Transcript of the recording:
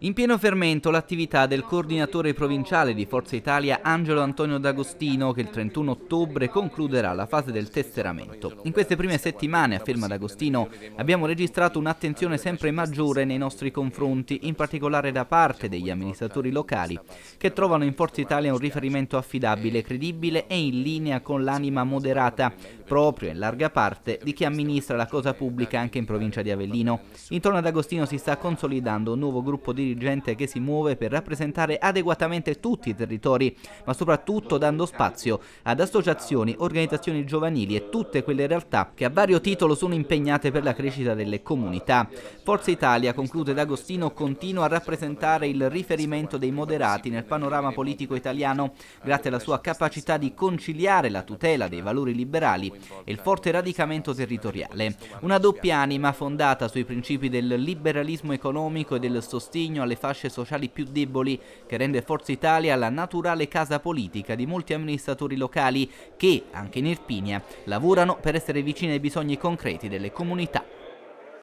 In pieno fermento l'attività del coordinatore provinciale di Forza Italia Angelo Antonio D'Agostino che il 31 ottobre concluderà la fase del tesseramento. In queste prime settimane, afferma D'Agostino, abbiamo registrato un'attenzione sempre maggiore nei nostri confronti, in particolare da parte degli amministratori locali che trovano in Forza Italia un riferimento affidabile, credibile e in linea con l'anima moderata, proprio in larga parte di chi amministra la cosa pubblica anche in provincia di Avellino. Intorno ad Agostino si sta consolidando un nuovo gruppo di di gente che si muove per rappresentare adeguatamente tutti i territori, ma soprattutto dando spazio ad associazioni, organizzazioni giovanili e tutte quelle realtà che a vario titolo sono impegnate per la crescita delle comunità. Forza Italia, conclude D'Agostino, continua a rappresentare il riferimento dei moderati nel panorama politico italiano, grazie alla sua capacità di conciliare la tutela dei valori liberali e il forte radicamento territoriale. Una doppia anima fondata sui principi del liberalismo economico e del sostegno sostegno alle fasce sociali più deboli che rende Forza Italia la naturale casa politica di molti amministratori locali che, anche in Irpinia, lavorano per essere vicini ai bisogni concreti delle comunità.